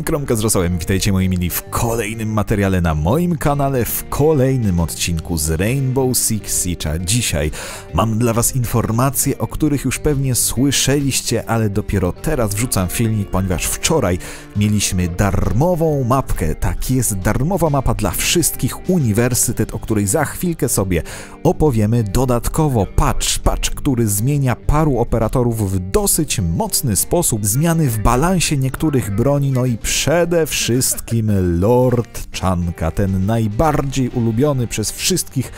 Jestem Kromka z Rosołem, witajcie moi mili w kolejnym materiale na moim kanale, w kolejnym odcinku z Rainbow Six Siege'a. Dzisiaj mam dla was informacje, o których już pewnie słyszeliście, ale dopiero teraz wrzucam filmik, ponieważ wczoraj mieliśmy darmową mapkę, tak jest, darmowa mapa dla wszystkich, uniwersytet, o której za chwilkę sobie opowiemy. Dodatkowo patch, patch, który zmienia paru operatorów w dosyć mocny sposób, zmiany w balansie niektórych broni, no i przede wszystkim Lord Chanka, ten najbardziej ulubiony przez wszystkich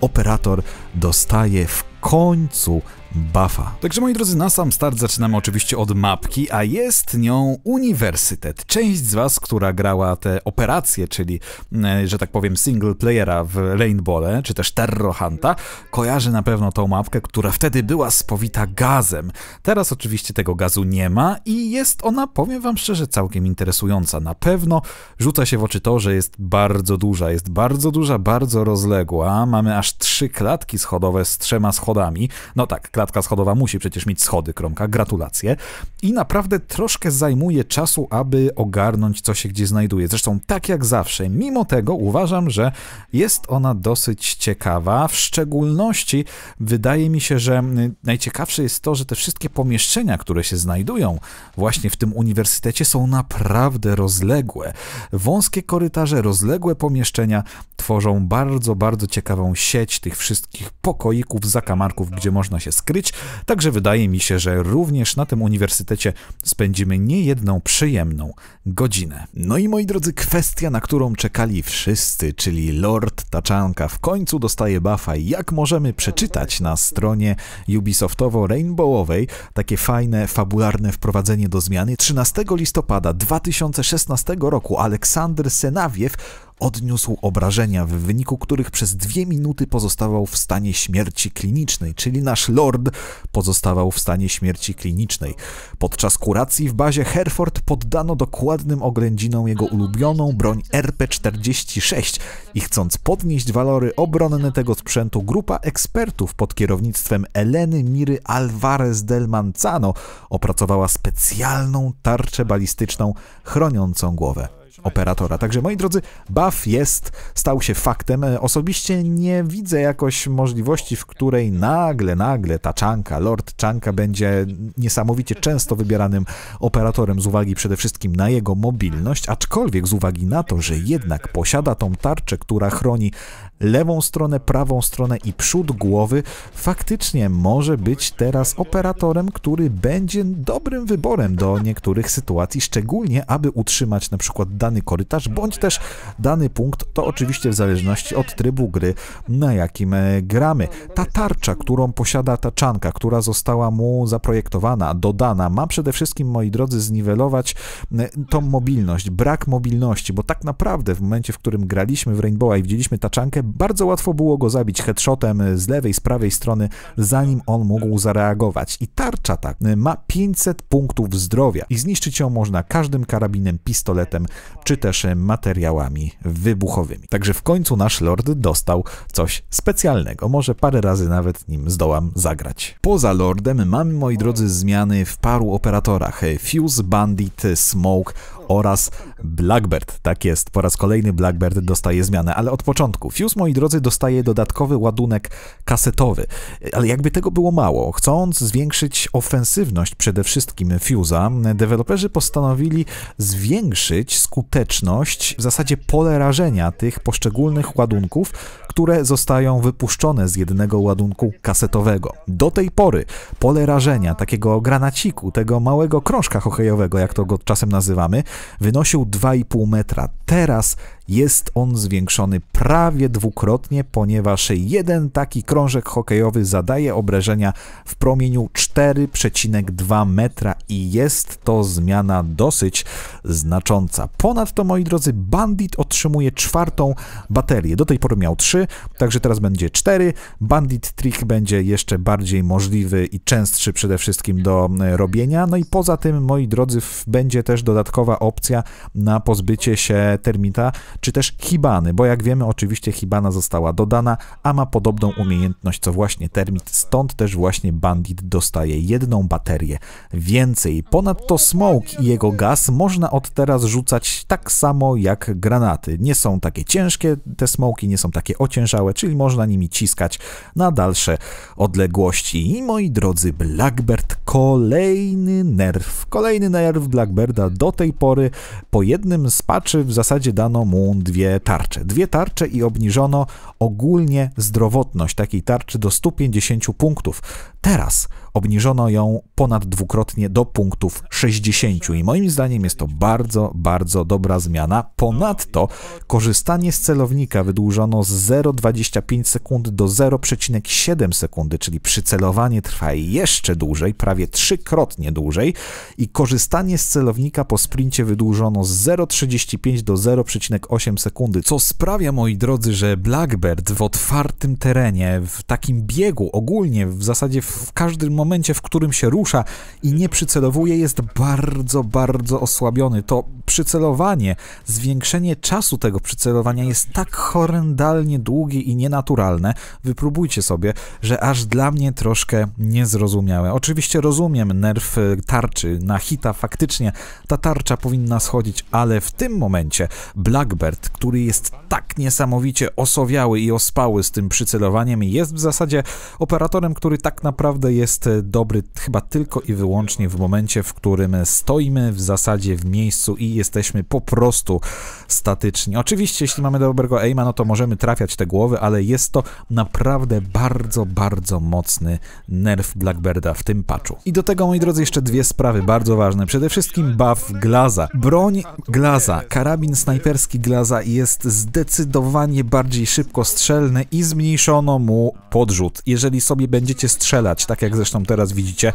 operator, dostaje w końcu buffa. Także moi drodzy, na sam start zaczynamy oczywiście od mapki, a jest nią uniwersytet. Część z was, która grała te operacje, czyli, e, że tak powiem, single playera w Rainbowle, czy też Terrohanta, kojarzy na pewno tą mapkę, która wtedy była spowita gazem. Teraz oczywiście tego gazu nie ma i jest ona, powiem wam szczerze, całkiem interesująca. Na pewno rzuca się w oczy to, że jest bardzo duża, jest bardzo duża, bardzo rozległa. Mamy aż trzy klatki schodowe z trzema schodami. No tak, klatka klatka schodowa musi przecież mieć schody, kromka, gratulacje. I naprawdę troszkę zajmuje czasu, aby ogarnąć, co się gdzie znajduje. Zresztą tak jak zawsze, mimo tego uważam, że jest ona dosyć ciekawa. W szczególności wydaje mi się, że y, najciekawsze jest to, że te wszystkie pomieszczenia, które się znajdują właśnie w tym uniwersytecie są naprawdę rozległe. Wąskie korytarze, rozległe pomieszczenia tworzą bardzo, bardzo ciekawą sieć tych wszystkich pokoików, zakamarków, gdzie można się skryć odkryć, także wydaje mi się, że również na tym uniwersytecie spędzimy niejedną przyjemną godzinę. No i moi drodzy, kwestia, na którą czekali wszyscy, czyli Lord Taczanka w końcu dostaje buffa i jak możemy przeczytać na stronie Ubisoftowo-Rainbowowej, takie fajne, fabularne wprowadzenie do zmiany, 13 listopada 2016 roku Aleksander Senawiew odniósł obrażenia, w wyniku których przez dwie minuty pozostawał w stanie śmierci klinicznej, czyli nasz lord pozostawał w stanie śmierci klinicznej. Podczas kuracji w bazie Hereford poddano dokładnym oględzinom jego ulubioną broń RP-46 i chcąc podnieść walory obronne tego sprzętu, grupa ekspertów pod kierownictwem Eleny Miry Alvarez del Manzano opracowała specjalną tarczę balistyczną chroniącą głowę operatora. Także moi drodzy, BAF jest, stał się faktem. E, osobiście nie widzę jakoś możliwości, w której nagle, nagle ta Czanka, Lord Czanka będzie niesamowicie często wybieranym operatorem z uwagi przede wszystkim na jego mobilność, aczkolwiek z uwagi na to, że jednak posiada tą tarczę, która chroni lewą stronę, prawą stronę i przód głowy, faktycznie może być teraz operatorem, który będzie dobrym wyborem do niektórych sytuacji, szczególnie aby utrzymać na przykład dany korytarz bądź też dany punkt, to oczywiście w zależności od trybu gry, na jakim e, gramy. Ta tarcza, którą posiada taczanka, która została mu zaprojektowana, dodana, ma przede wszystkim, moi drodzy, zniwelować e, tą mobilność, brak mobilności, bo tak naprawdę w momencie, w którym graliśmy w Rainbowa i widzieliśmy taczankę, bardzo łatwo było go zabić headshotem e, z lewej, z prawej strony, zanim on mógł zareagować. I tarcza tak ma 500 punktów zdrowia i zniszczyć ją można każdym karabinem, pistoletem czy też e, materiałami wybuchowymi. Także w końcu nasz lord dostał coś specjalnego. Może parę razy nawet nim zdołam zagrać. Poza lordem mamy, moi drodzy, zmiany w paru operatorach. Fuse, Bandit, Smoke oraz Blackbird. Tak jest, po raz kolejny Blackbird dostaje zmianę, ale od początku. Fuse, moi drodzy, dostaje dodatkowy ładunek kasetowy. Ale jakby tego było mało, chcąc zwiększyć ofensywność przede wszystkim Fuse'a, deweloperzy postanowili zwiększyć skuteczność, w zasadzie pole rażenia tych poszczególnych ładunków, które zostają wypuszczone z jednego ładunku kasetowego. Do tej pory pole rażenia takiego granaciku, tego małego krążka hokejowego, jak to go czasem nazywamy, wynosił 2,5 metra. Teraz jest on zwiększony prawie dwukrotnie, ponieważ jeden taki krążek hokejowy zadaje obrażenia w promieniu 4,2 metra i jest to zmiana dosyć znacząca. Ponadto, moi drodzy, Bandit otrzymuje czwartą baterię. Do tej pory miał 3, także teraz będzie 4. Bandit Trick będzie jeszcze bardziej możliwy i częstszy przede wszystkim do e, robienia. No i poza tym, moi drodzy, będzie też dodatkowa opcja na pozbycie się termita, czy też hibany, bo jak wiemy, oczywiście hibana została dodana, a ma podobną umiejętność co właśnie termit, stąd też właśnie bandit dostaje jedną baterię więcej. Ponadto smoke i jego gaz można od teraz rzucać tak samo jak granaty. Nie są takie ciężkie te smoki, nie są takie ociężałe, czyli można nimi ciskać na dalsze odległości. I moi drodzy, Blackbird kolejny nerw, kolejny nerw Blackbirda do tej pory pory po jednym z paczy w zasadzie dano mu dwie tarcze. Dwie tarcze i obniżono ogólnie zdrowotność takiej tarczy do 150 punktów. Teraz obniżono ją ponad dwukrotnie do punktów 60 i moim zdaniem jest to bardzo, bardzo dobra zmiana. Ponadto korzystanie z celownika wydłużono z 0,25 sekund do 0,7 sekundy, czyli przycelowanie trwa jeszcze dłużej, prawie trzykrotnie dłużej i korzystanie z celownika po sprincie wydłużono z 0,35 do 0,8 sekundy, co sprawia, moi drodzy, że Blackbird w otwartym terenie, w takim biegu ogólnie, w zasadzie w w każdym momencie, w którym się rusza i nie przycelowuje, jest bardzo, bardzo osłabiony. To przycelowanie, zwiększenie czasu tego przycelowania jest tak horrendalnie długie i nienaturalne, wypróbujcie sobie, że aż dla mnie troszkę niezrozumiałe. Oczywiście rozumiem nerw y, tarczy na hita, faktycznie ta tarcza powinna schodzić, ale w tym momencie Blackbird, który jest tak niesamowicie osowiały i ospały z tym przycelowaniem, jest w zasadzie operatorem, który tak naprawdę jest y, dobry chyba tylko i wyłącznie w momencie, w którym stoimy w zasadzie w miejscu i jesteśmy po prostu statyczni. Oczywiście, jeśli mamy dobrego aima, no to możemy trafiać te głowy, ale jest to naprawdę bardzo, bardzo mocny nerf Blackberda w tym patchu. I do tego, moi drodzy, jeszcze dwie sprawy bardzo ważne. Przede wszystkim buff Glaza. Broń Glaza, karabin snajperski Glaza jest zdecydowanie bardziej szybkostrzelny i zmniejszono mu podrzut. Jeżeli sobie będziecie strzelać, tak jak zresztą teraz widzicie,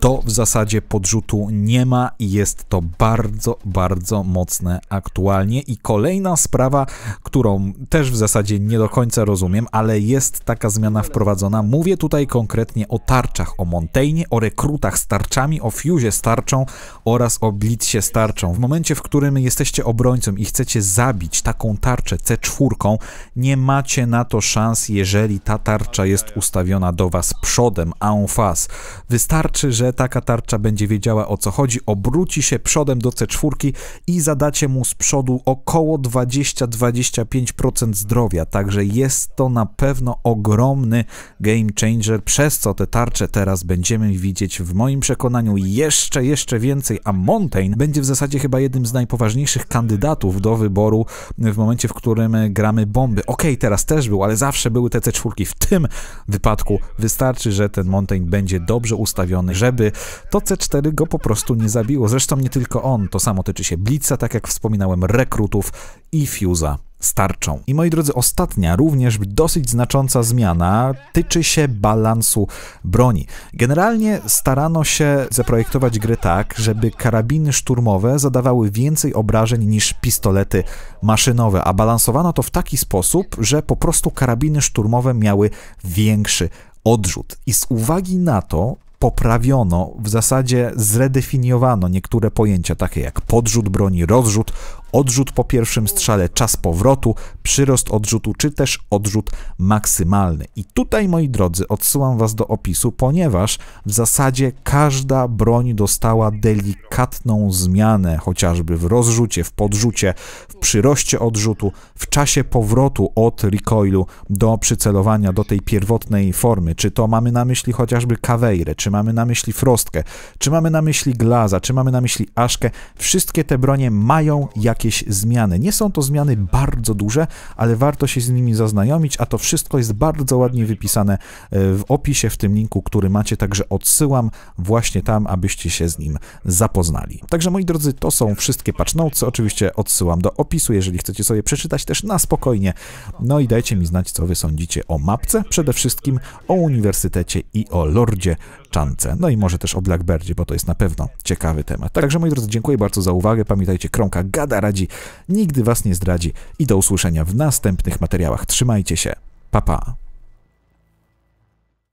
to w zasadzie podrzutu nie ma i jest to bardzo, bardzo bardzo mocne aktualnie. I kolejna sprawa, którą też w zasadzie nie do końca rozumiem, ale jest taka zmiana wprowadzona. Mówię tutaj konkretnie o tarczach, o Montaigne, o rekrutach z tarczami, o Fuse'ie z tarczą oraz o Blitz'ie z tarczą. W momencie, w którym jesteście obrońcą i chcecie zabić taką tarczę C4, nie macie na to szans, jeżeli ta tarcza jest ustawiona do was przodem, en face. Wystarczy, że taka tarcza będzie wiedziała o co chodzi, obróci się przodem do C4 i zadacie mu z przodu około 20-25% zdrowia, także jest to na pewno ogromny game changer, przez co te tarcze teraz będziemy widzieć w moim przekonaniu jeszcze, jeszcze więcej, a Montaigne będzie w zasadzie chyba jednym z najpoważniejszych kandydatów do wyboru w momencie, w którym gramy bomby. Okej, okay, teraz też był, ale zawsze były te C4, w tym wypadku wystarczy, że ten Montaigne będzie dobrze ustawiony, żeby to C4 go po prostu nie zabiło. Zresztą nie tylko on, to samo tyczy się Blitza, tak jak wspominałem, rekrutów i Fuse'a starczą. I moi drodzy, ostatnia, również dosyć znacząca zmiana tyczy się balansu broni. Generalnie starano się zaprojektować gry tak, żeby karabiny szturmowe zadawały więcej obrażeń niż pistolety maszynowe, a balansowano to w taki sposób, że po prostu karabiny szturmowe miały większy odrzut. I z uwagi na to poprawiono, w zasadzie zredefiniowano niektóre pojęcia, takie jak podrzut broni, rozrzut, odrzut po pierwszym strzale, czas powrotu, przyrost odrzutu, czy też odrzut maksymalny. I tutaj, moi drodzy, odsyłam Was do opisu, ponieważ w zasadzie każda broń dostała delikatną zmianę, chociażby w rozrzucie, w podrzucie, w przyroście odrzutu, w czasie powrotu od recoilu do przycelowania, do tej pierwotnej formy. Czy to mamy na myśli chociażby kawejrę, czy mamy na myśli frostkę, czy mamy na myśli glaza, czy mamy na myśli aszkę. Wszystkie te bronie mają jakieś jakieś zmiany. Nie są to zmiany bardzo duże, ale warto się z nimi zaznajomić, a to wszystko jest bardzo ładnie wypisane e, w opisie, w tym linku, który macie, także odsyłam właśnie tam, abyście się z nim zapoznali. Także moi drodzy, to są wszystkie patch Oczywiście odsyłam do opisu, jeżeli chcecie sobie przeczytać też na spokojnie. No i dajcie mi znać, co wy sądzicie o mapce, przede wszystkim o uniwersytecie i o lordzie no i może też o Blackbirdzie, bo to jest na pewno ciekawy temat. Także moi drodzy, dziękuję bardzo za uwagę. Pamiętajcie, kromka gada radzi, nigdy was nie zdradzi i do usłyszenia w następnych materiałach. Trzymajcie się. Pa pa.